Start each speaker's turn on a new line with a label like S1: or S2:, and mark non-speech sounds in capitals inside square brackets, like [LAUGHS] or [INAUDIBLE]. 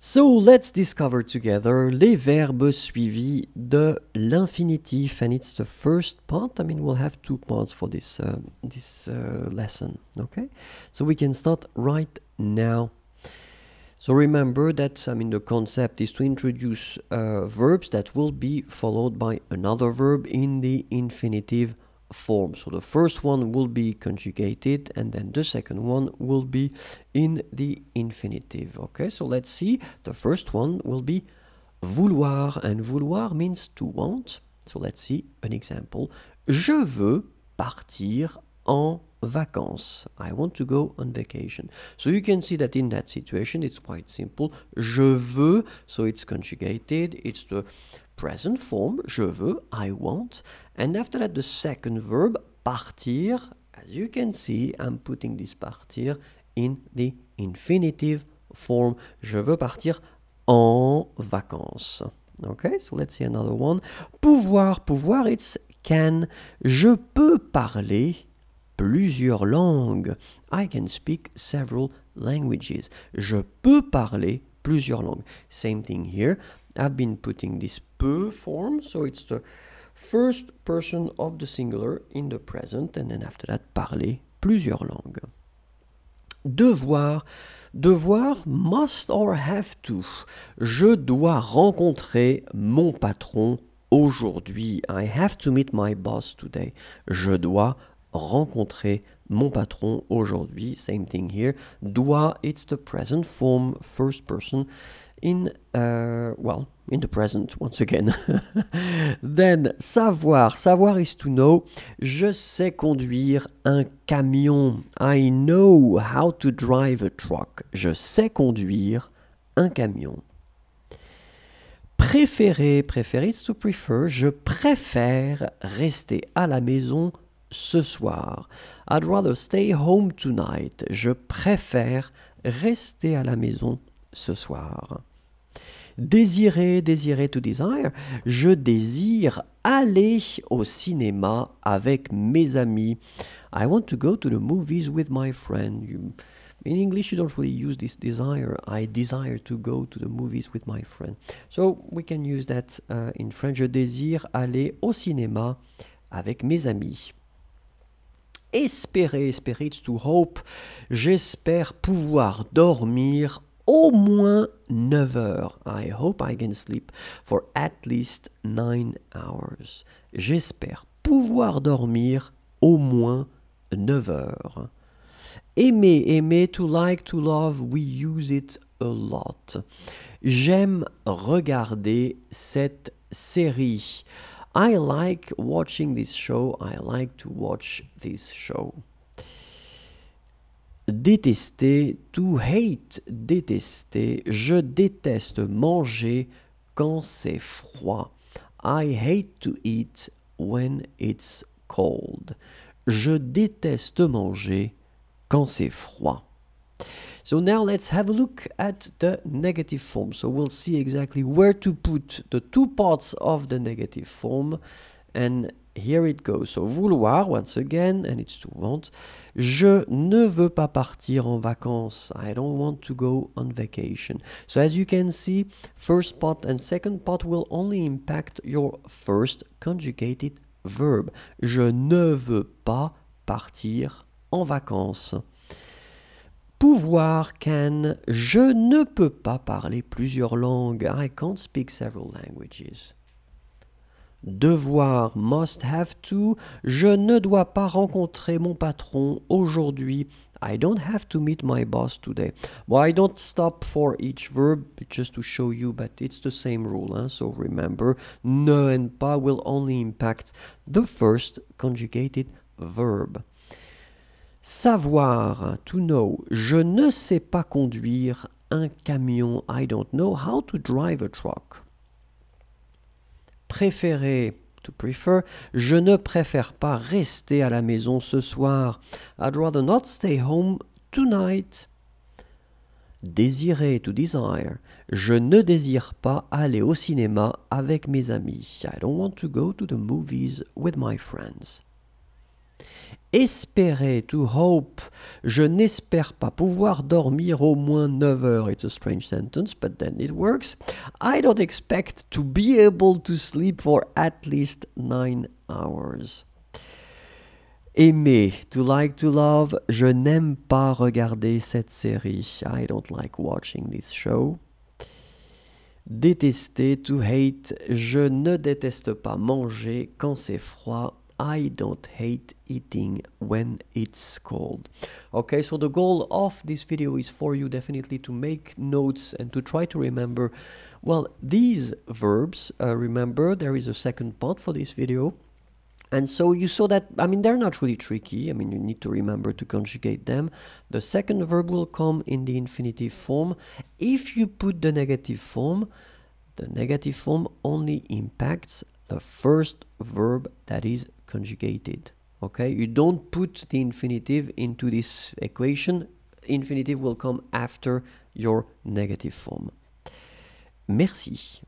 S1: So let's discover together les verbes suivis de l'infinitif and it's the first part. I mean we'll have two parts for this uh, this uh, lesson, okay? So we can start right now. So remember that I mean the concept is to introduce uh, verbs that will be followed by another verb in the infinitive form. So the first one will be conjugated and then the second one will be in the infinitive. Okay, so let's see. The first one will be vouloir and vouloir means to want. So let's see an example. Je veux partir en vacances. I want to go on vacation. So you can see that in that situation it's quite simple. Je veux, so it's conjugated, it's the present form, je veux, I want. And after that, the second verb, partir. As you can see, I'm putting this partir in the infinitive form. Je veux partir en vacances. Okay, so let's see another one. Pouvoir, pouvoir, it's can. Je peux parler plusieurs langues. I can speak several languages. Je peux parler plusieurs langues. Same thing here. I've been putting this peu form, so it's the first person of the singular in the present, and then after that, parler plusieurs langues. Devoir. Devoir, must or have to. Je dois rencontrer mon patron aujourd'hui. I have to meet my boss today. Je dois rencontrer mon patron aujourd'hui, same thing here, doit, it's the present form, first person, in, uh, well, in the present, once again. [LAUGHS] Then, savoir, savoir is to know, je sais conduire un camion, I know how to drive a truck, je sais conduire un camion. Préférer, préférer, is to prefer, je préfère rester à la maison ce soir. I'd rather stay home tonight. Je préfère rester à la maison ce soir. Désirer, désirer to desire. Je désire aller au cinéma avec mes amis. I want to go to the movies with my friend. in English, you don't really use this desire. I desire to go to the movies with my friend. So we can use that uh, in French. Je désire aller au cinéma avec mes amis espérer, espérer, to hope, j'espère pouvoir dormir au moins 9 heures. I hope I can sleep for at least 9 hours. J'espère pouvoir dormir au moins 9 heures. Aimer, aimer, to like, to love, we use it a lot. J'aime regarder cette série. I like watching this show, I like to watch this show. Détester, to hate, détester, je déteste manger quand c'est froid. I hate to eat when it's cold. Je déteste manger quand c'est froid. So now let's have a look at the negative form. So we'll see exactly where to put the two parts of the negative form. And here it goes. So vouloir, once again, and it's to want. Je ne veux pas partir en vacances. I don't want to go on vacation. So as you can see, first part and second part will only impact your first conjugated verb. Je ne veux pas partir en vacances. pouvoir can. Je ne peux pas parler plusieurs langues. I can't speak several languages. Devoir must have to. Je ne dois pas rencontrer mon patron aujourd'hui. I don't have to meet my boss today. Well, I don't stop for each verb just to show you, but it's the same rule. So remember, ne and pas will only impact the first conjugated verb. Savoir, to know. Je ne sais pas conduire un camion. I don't know how to drive a truck. Préférer, to prefer. Je ne préfère pas rester à la maison ce soir. I'd rather not stay home tonight. Désirer, to desire. Je ne désire pas aller au cinéma avec mes amis. I don't want to go to the movies with my friends espérer, to hope. Je n'espère pas pouvoir dormir au moins 9 heures. It's a strange sentence, but then it works. I don't expect to be able to sleep for at least 9 hours. Aimer, to like to love, je n'aime pas regarder cette série. I don't like watching this show. Détester, to hate, je ne déteste pas manger quand c'est froid I don't hate eating when it's cold. Okay, so the goal of this video is for you definitely to make notes and to try to remember, well, these verbs, uh, remember there is a second part for this video, and so you saw that, I mean, they're not really tricky. I mean, you need to remember to conjugate them. The second verb will come in the infinitive form. If you put the negative form, the negative form only impacts the first verb that is conjugated. Okay, you don't put the infinitive into this equation. Infinitive will come after your negative form. Merci.